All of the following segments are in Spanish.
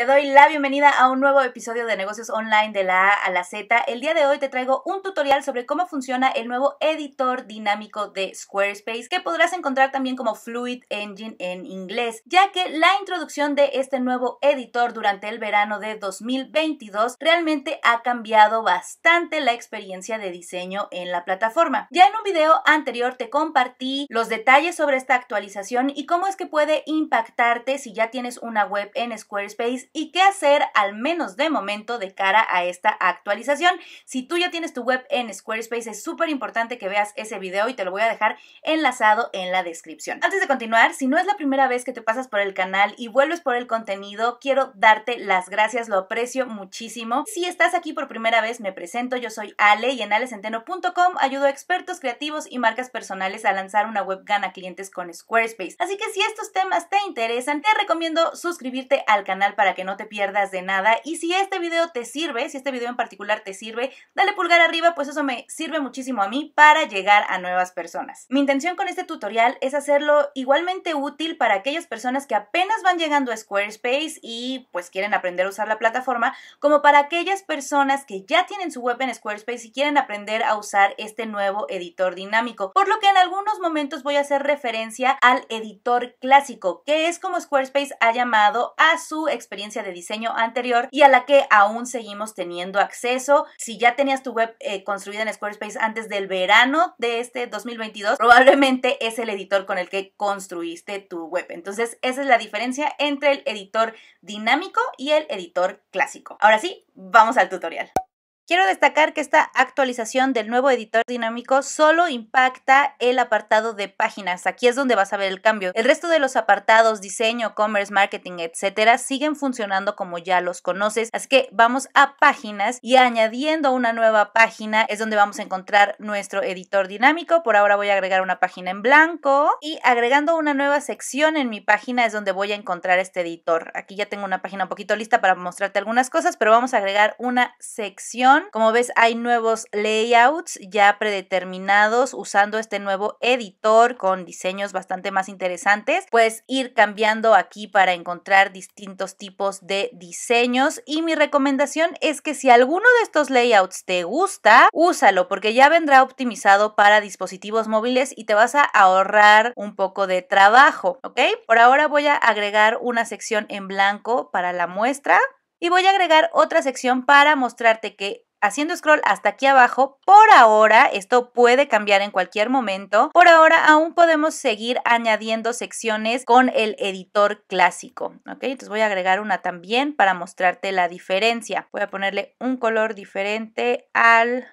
Te doy la bienvenida a un nuevo episodio de negocios online de la A a la Z. El día de hoy te traigo un tutorial sobre cómo funciona el nuevo editor dinámico de Squarespace que podrás encontrar también como Fluid Engine en inglés, ya que la introducción de este nuevo editor durante el verano de 2022 realmente ha cambiado bastante la experiencia de diseño en la plataforma. Ya en un video anterior te compartí los detalles sobre esta actualización y cómo es que puede impactarte si ya tienes una web en Squarespace y qué hacer, al menos de momento, de cara a esta actualización. Si tú ya tienes tu web en Squarespace, es súper importante que veas ese video y te lo voy a dejar enlazado en la descripción. Antes de continuar, si no es la primera vez que te pasas por el canal y vuelves por el contenido, quiero darte las gracias, lo aprecio muchísimo. Si estás aquí por primera vez, me presento, yo soy Ale y en alecenteno.com ayudo a expertos creativos y marcas personales a lanzar una web gana clientes con Squarespace. Así que si estos temas te interesan, te recomiendo suscribirte al canal para que que no te pierdas de nada. Y si este video te sirve, si este video en particular te sirve, dale pulgar arriba, pues eso me sirve muchísimo a mí para llegar a nuevas personas. Mi intención con este tutorial es hacerlo igualmente útil para aquellas personas que apenas van llegando a Squarespace y pues quieren aprender a usar la plataforma, como para aquellas personas que ya tienen su web en Squarespace y quieren aprender a usar este nuevo editor dinámico. Por lo que en algunos momentos voy a hacer referencia al editor clásico, que es como Squarespace ha llamado a su experiencia de diseño anterior y a la que aún seguimos teniendo acceso. Si ya tenías tu web eh, construida en Squarespace antes del verano de este 2022, probablemente es el editor con el que construiste tu web. Entonces, esa es la diferencia entre el editor dinámico y el editor clásico. Ahora sí, vamos al tutorial. Quiero destacar que esta actualización del nuevo editor dinámico solo impacta el apartado de páginas. Aquí es donde vas a ver el cambio. El resto de los apartados, diseño, commerce, marketing, etcétera, siguen funcionando como ya los conoces. Así que vamos a páginas y añadiendo una nueva página es donde vamos a encontrar nuestro editor dinámico. Por ahora voy a agregar una página en blanco y agregando una nueva sección en mi página es donde voy a encontrar este editor. Aquí ya tengo una página un poquito lista para mostrarte algunas cosas, pero vamos a agregar una sección como ves, hay nuevos layouts ya predeterminados usando este nuevo editor con diseños bastante más interesantes. Puedes ir cambiando aquí para encontrar distintos tipos de diseños y mi recomendación es que si alguno de estos layouts te gusta, úsalo porque ya vendrá optimizado para dispositivos móviles y te vas a ahorrar un poco de trabajo, ¿ok? Por ahora voy a agregar una sección en blanco para la muestra y voy a agregar otra sección para mostrarte que haciendo scroll hasta aquí abajo. Por ahora, esto puede cambiar en cualquier momento. Por ahora aún podemos seguir añadiendo secciones con el editor clásico. ¿ok? Entonces voy a agregar una también para mostrarte la diferencia. Voy a ponerle un color diferente al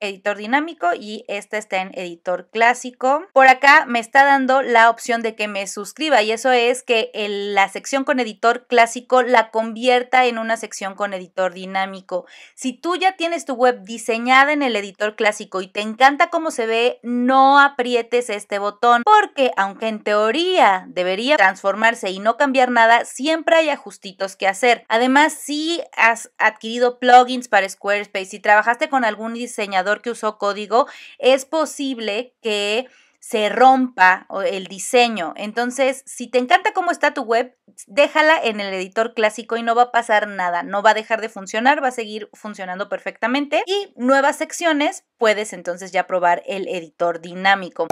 editor dinámico y esta está en editor clásico. Por acá me está dando la opción de que me suscriba y eso es que la sección con editor clásico la convierta en una sección con editor dinámico. Si tú ya tienes tu web diseñada en el editor clásico y te encanta cómo se ve, no aprietes este botón porque aunque en teoría debería transformarse y no cambiar nada, siempre hay ajustitos que hacer. Además, si has adquirido plugins para Squarespace, y trabajaste con algún diseñador, que usó código, es posible que se rompa el diseño. Entonces, si te encanta cómo está tu web, déjala en el editor clásico y no va a pasar nada, no va a dejar de funcionar, va a seguir funcionando perfectamente. Y nuevas secciones, puedes entonces ya probar el editor dinámico.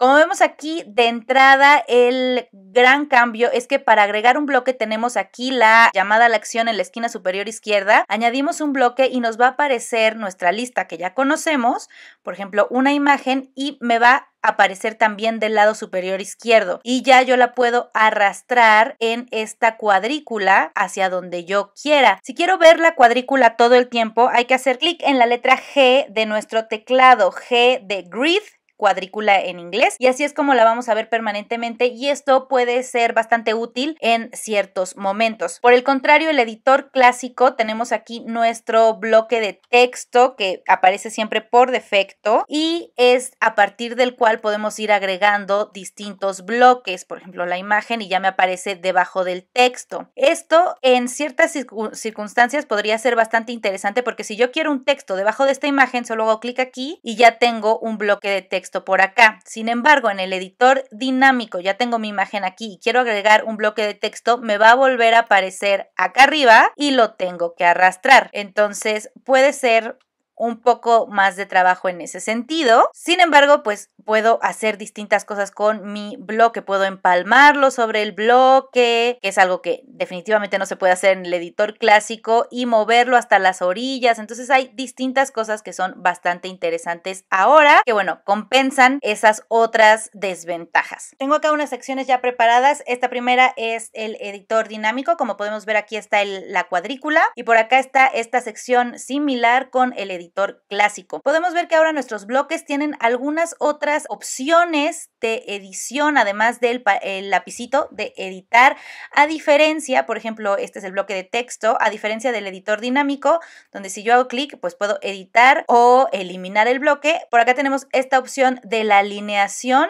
Como vemos aquí de entrada, el gran cambio es que para agregar un bloque tenemos aquí la llamada a la acción en la esquina superior izquierda. Añadimos un bloque y nos va a aparecer nuestra lista que ya conocemos, por ejemplo, una imagen y me va a aparecer también del lado superior izquierdo y ya yo la puedo arrastrar en esta cuadrícula hacia donde yo quiera. Si quiero ver la cuadrícula todo el tiempo hay que hacer clic en la letra G de nuestro teclado, G de grid cuadrícula en inglés y así es como la vamos a ver permanentemente y esto puede ser bastante útil en ciertos momentos. Por el contrario, el editor clásico tenemos aquí nuestro bloque de texto que aparece siempre por defecto y es a partir del cual podemos ir agregando distintos bloques, por ejemplo la imagen y ya me aparece debajo del texto. Esto en ciertas circunstancias podría ser bastante interesante porque si yo quiero un texto debajo de esta imagen, solo hago clic aquí y ya tengo un bloque de texto por acá. Sin embargo, en el editor dinámico, ya tengo mi imagen aquí y quiero agregar un bloque de texto, me va a volver a aparecer acá arriba y lo tengo que arrastrar. Entonces puede ser un poco más de trabajo en ese sentido. Sin embargo, pues puedo hacer distintas cosas con mi bloque, puedo empalmarlo sobre el bloque, que es algo que definitivamente no se puede hacer en el editor clásico, y moverlo hasta las orillas. Entonces hay distintas cosas que son bastante interesantes ahora, que bueno, compensan esas otras desventajas. Tengo acá unas secciones ya preparadas. Esta primera es el editor dinámico, como podemos ver aquí está la cuadrícula, y por acá está esta sección similar con el editor clásico. Podemos ver que ahora nuestros bloques tienen algunas otras opciones de edición, además del lapicito de editar. A diferencia, por ejemplo, este es el bloque de texto, a diferencia del editor dinámico, donde si yo hago clic, pues puedo editar o eliminar el bloque. Por acá tenemos esta opción de la alineación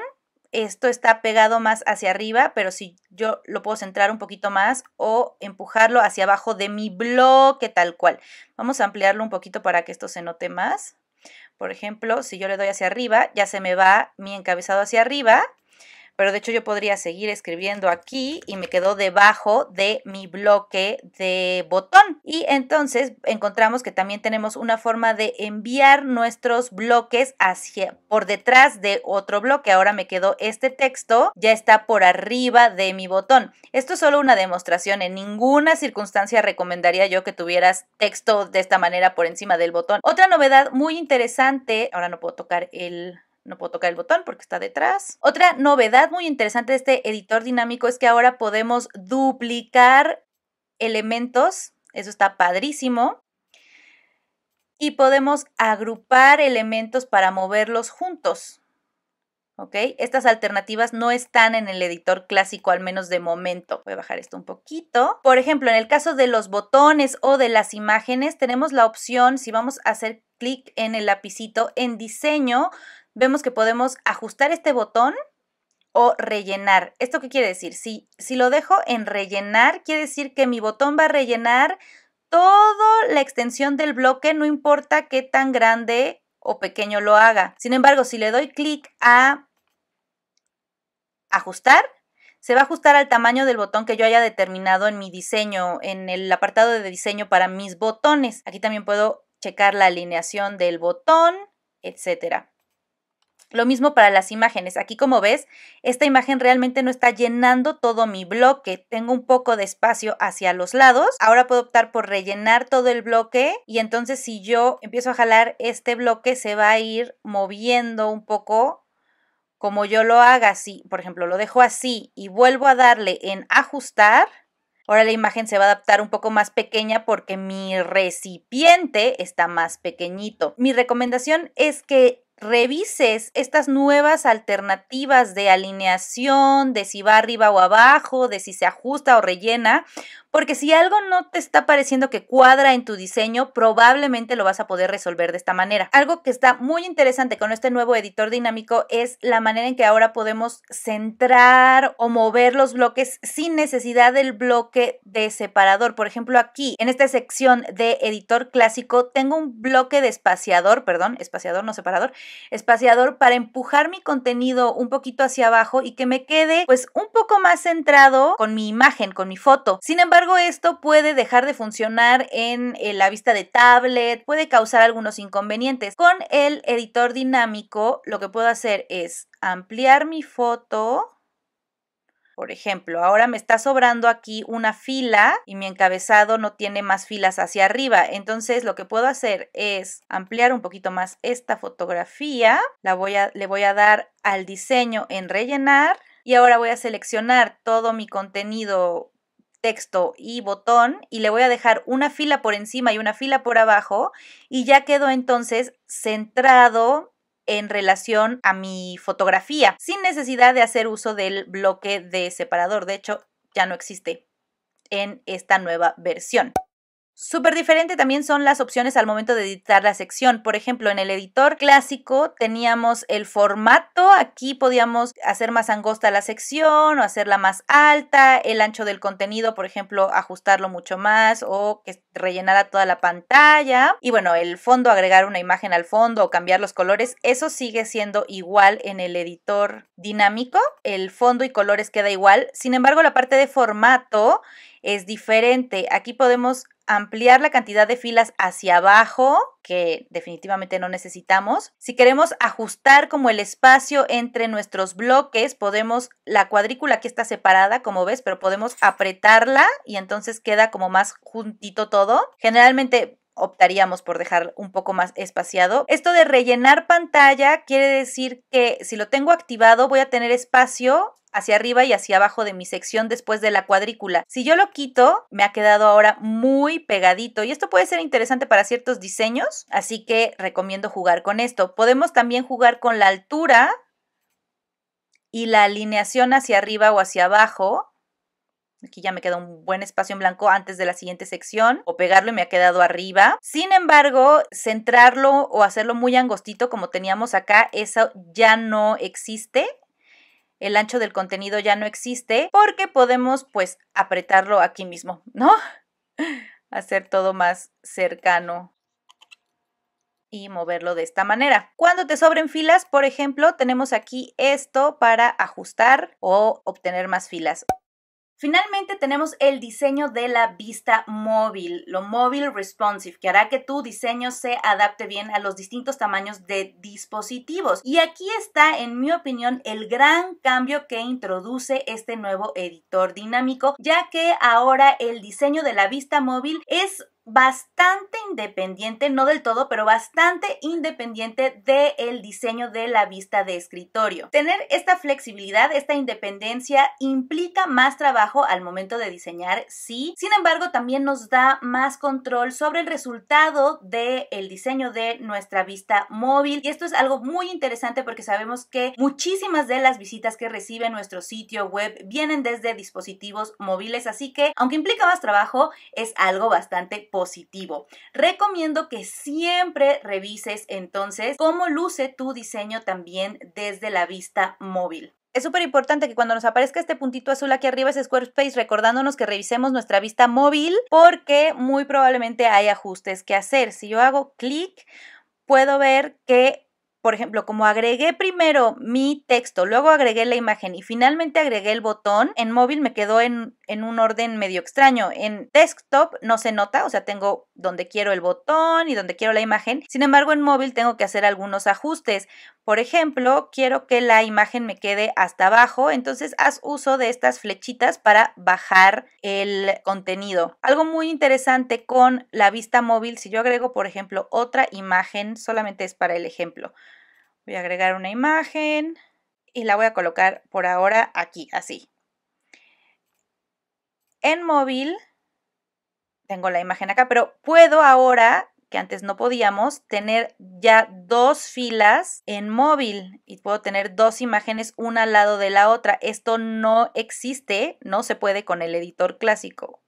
esto está pegado más hacia arriba, pero si yo lo puedo centrar un poquito más o empujarlo hacia abajo de mi bloque tal cual. Vamos a ampliarlo un poquito para que esto se note más. Por ejemplo, si yo le doy hacia arriba, ya se me va mi encabezado hacia arriba pero de hecho yo podría seguir escribiendo aquí y me quedó debajo de mi bloque de botón. Y entonces encontramos que también tenemos una forma de enviar nuestros bloques hacia por detrás de otro bloque. Ahora me quedó este texto, ya está por arriba de mi botón. Esto es solo una demostración, en ninguna circunstancia recomendaría yo que tuvieras texto de esta manera por encima del botón. Otra novedad muy interesante, ahora no puedo tocar el no puedo tocar el botón porque está detrás. Otra novedad muy interesante de este editor dinámico es que ahora podemos duplicar elementos, eso está padrísimo. Y podemos agrupar elementos para moverlos juntos. ¿Ok? Estas alternativas no están en el editor clásico, al menos de momento. Voy a bajar esto un poquito. Por ejemplo, en el caso de los botones o de las imágenes, tenemos la opción, si vamos a hacer clic en el lapicito en diseño, vemos que podemos ajustar este botón o rellenar. ¿Esto qué quiere decir? Si, si lo dejo en rellenar, quiere decir que mi botón va a rellenar toda la extensión del bloque, no importa qué tan grande o pequeño lo haga. Sin embargo, si le doy clic a ajustar, se va a ajustar al tamaño del botón que yo haya determinado en mi diseño, en el apartado de diseño para mis botones. Aquí también puedo checar la alineación del botón, etcétera. Lo mismo para las imágenes. Aquí como ves, esta imagen realmente no está llenando todo mi bloque. Tengo un poco de espacio hacia los lados. Ahora puedo optar por rellenar todo el bloque y entonces si yo empiezo a jalar este bloque se va a ir moviendo un poco como yo lo haga. Así, por ejemplo lo dejo así y vuelvo a darle en ajustar, Ahora la imagen se va a adaptar un poco más pequeña porque mi recipiente está más pequeñito. Mi recomendación es que revises estas nuevas alternativas de alineación, de si va arriba o abajo, de si se ajusta o rellena, porque si algo no te está pareciendo que cuadra en tu diseño, probablemente lo vas a poder resolver de esta manera. Algo que está muy interesante con este nuevo editor dinámico es la manera en que ahora podemos centrar o mover los bloques sin necesidad del bloque de separador. Por ejemplo, aquí en esta sección de editor clásico tengo un bloque de espaciador, perdón, espaciador no separador, espaciador para empujar mi contenido un poquito hacia abajo y que me quede pues un poco más centrado con mi imagen, con mi foto. Sin embargo, esto puede dejar de funcionar en eh, la vista de tablet, puede causar algunos inconvenientes. Con el editor dinámico, lo que puedo hacer es ampliar mi foto. Por ejemplo, ahora me está sobrando aquí una fila y mi encabezado no tiene más filas hacia arriba. Entonces lo que puedo hacer es ampliar un poquito más esta fotografía. La voy a, le voy a dar al diseño en rellenar y ahora voy a seleccionar todo mi contenido texto y botón y le voy a dejar una fila por encima y una fila por abajo y ya quedó entonces centrado en relación a mi fotografía sin necesidad de hacer uso del bloque de separador. De hecho, ya no existe en esta nueva versión. Súper diferente también son las opciones al momento de editar la sección. Por ejemplo, en el editor clásico teníamos el formato, aquí podíamos hacer más angosta la sección o hacerla más alta, el ancho del contenido, por ejemplo, ajustarlo mucho más o que rellenara toda la pantalla. Y bueno, el fondo, agregar una imagen al fondo o cambiar los colores, eso sigue siendo igual en el editor dinámico. El fondo y colores queda igual. Sin embargo, la parte de formato es diferente. Aquí podemos ampliar la cantidad de filas hacia abajo, que definitivamente no necesitamos. Si queremos ajustar como el espacio entre nuestros bloques, podemos, la cuadrícula aquí está separada, como ves, pero podemos apretarla y entonces queda como más juntito todo. Generalmente optaríamos por dejar un poco más espaciado. Esto de rellenar pantalla quiere decir que si lo tengo activado voy a tener espacio hacia arriba y hacia abajo de mi sección después de la cuadrícula. Si yo lo quito, me ha quedado ahora muy pegadito y esto puede ser interesante para ciertos diseños, así que recomiendo jugar con esto. Podemos también jugar con la altura y la alineación hacia arriba o hacia abajo. Aquí ya me queda un buen espacio en blanco antes de la siguiente sección o pegarlo y me ha quedado arriba. Sin embargo, centrarlo o hacerlo muy angostito como teníamos acá, eso ya no existe el ancho del contenido ya no existe porque podemos pues apretarlo aquí mismo, ¿no? Hacer todo más cercano y moverlo de esta manera. Cuando te sobren filas, por ejemplo, tenemos aquí esto para ajustar o obtener más filas. Finalmente tenemos el diseño de la vista móvil, lo móvil responsive, que hará que tu diseño se adapte bien a los distintos tamaños de dispositivos. Y aquí está, en mi opinión, el gran cambio que introduce este nuevo editor dinámico, ya que ahora el diseño de la vista móvil es bastante independiente, no del todo, pero bastante independiente del diseño de la vista de escritorio. Tener esta flexibilidad, esta independencia, implica más trabajo al momento de diseñar, sí. Sin embargo, también nos da más control sobre el resultado del el diseño de nuestra vista móvil. Y esto es algo muy interesante porque sabemos que muchísimas de las visitas que recibe nuestro sitio web vienen desde dispositivos móviles, así que aunque implica más trabajo, es algo bastante positivo. Recomiendo que siempre revises entonces cómo luce tu diseño también desde la vista móvil. Es súper importante que cuando nos aparezca este puntito azul aquí arriba es Squarespace recordándonos que revisemos nuestra vista móvil porque muy probablemente hay ajustes que hacer. Si yo hago clic, puedo ver que por ejemplo, como agregué primero mi texto, luego agregué la imagen y finalmente agregué el botón, en móvil me quedó en, un orden medio extraño. En desktop no se nota, o sea, tengo donde quiero el botón y donde quiero la imagen. Sin embargo, en móvil tengo que hacer algunos ajustes. Por ejemplo, quiero que la imagen me quede hasta abajo, entonces haz uso de estas flechitas para bajar el contenido. Algo muy interesante con la vista móvil, si yo agrego, por ejemplo, otra imagen, solamente es para el ejemplo. Voy a agregar una imagen y la voy a colocar por ahora aquí, así. En móvil tengo la imagen acá, pero puedo ahora, que antes no podíamos, tener ya dos filas en móvil y puedo tener dos imágenes una al lado de la otra. Esto no existe, no se puede con el editor clásico.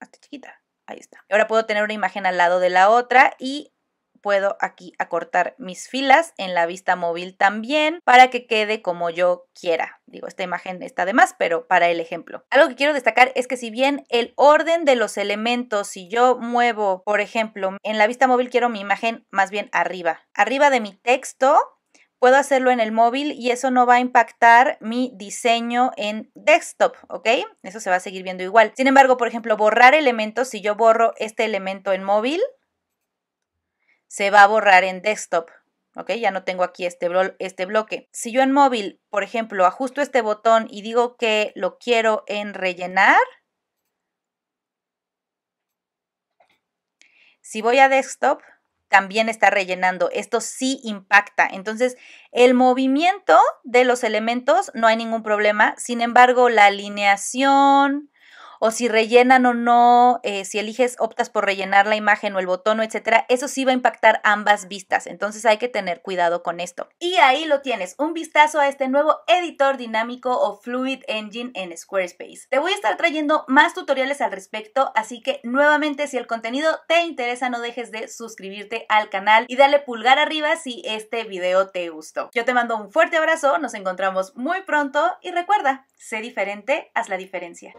Hasta chiquita, ahí está. Ahora puedo tener una imagen al lado de la otra y puedo aquí acortar mis filas en la vista móvil también para que quede como yo quiera. Digo, esta imagen está de más, pero para el ejemplo. Algo que quiero destacar es que si bien el orden de los elementos, si yo muevo, por ejemplo, en la vista móvil quiero mi imagen más bien arriba, arriba de mi texto, puedo hacerlo en el móvil y eso no va a impactar mi diseño en desktop, ¿ok? Eso se va a seguir viendo igual. Sin embargo, por ejemplo, borrar elementos, si yo borro este elemento en móvil, se va a borrar en desktop. ¿Ok? Ya no tengo aquí este, este bloque. Si yo en móvil, por ejemplo, ajusto este botón y digo que lo quiero en rellenar, si voy a desktop, también está rellenando. Esto sí impacta. Entonces, el movimiento de los elementos no hay ningún problema. Sin embargo, la alineación, o si rellenan o no, eh, si eliges, optas por rellenar la imagen o el botón, etcétera, eso sí va a impactar ambas vistas. Entonces hay que tener cuidado con esto. Y ahí lo tienes, un vistazo a este nuevo editor dinámico o Fluid Engine en Squarespace. Te voy a estar trayendo más tutoriales al respecto, así que nuevamente si el contenido te interesa no dejes de suscribirte al canal y dale pulgar arriba si este video te gustó. Yo te mando un fuerte abrazo, nos encontramos muy pronto y recuerda, sé diferente, haz la diferencia.